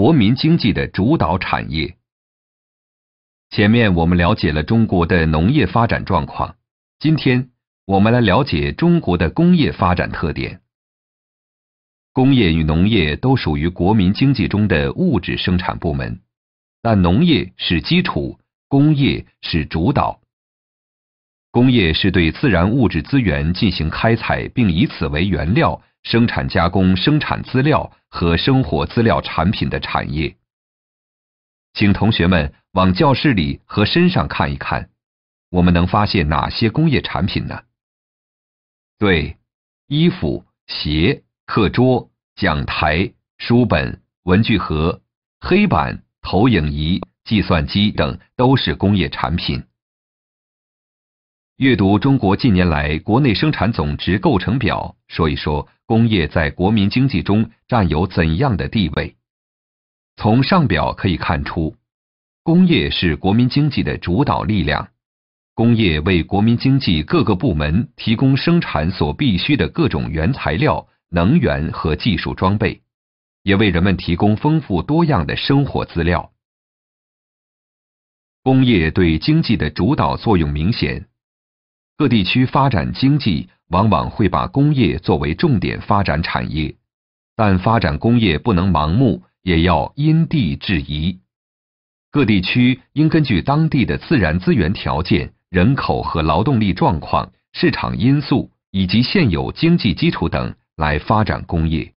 国民经济的主导产业。前面我们了解了中国的农业发展状况，今天我们来了解中国的工业发展特点。工业与农业都属于国民经济中的物质生产部门，但农业是基础，工业是主导。工业是对自然物质资源进行开采，并以此为原料生产加工生产资料和生活资料产品的产业。请同学们往教室里和身上看一看，我们能发现哪些工业产品呢？对，衣服、鞋、课桌、讲台、书本、文具盒、黑板、投影仪、计算机等都是工业产品。阅读中国近年来国内生产总值构成表，说一说工业在国民经济中占有怎样的地位？从上表可以看出，工业是国民经济的主导力量。工业为国民经济各个部门提供生产所必需的各种原材料、能源和技术装备，也为人们提供丰富多样的生活资料。工业对经济的主导作用明显。各地区发展经济往往会把工业作为重点发展产业，但发展工业不能盲目，也要因地制宜。各地区应根据当地的自然资源条件、人口和劳动力状况、市场因素以及现有经济基础等来发展工业。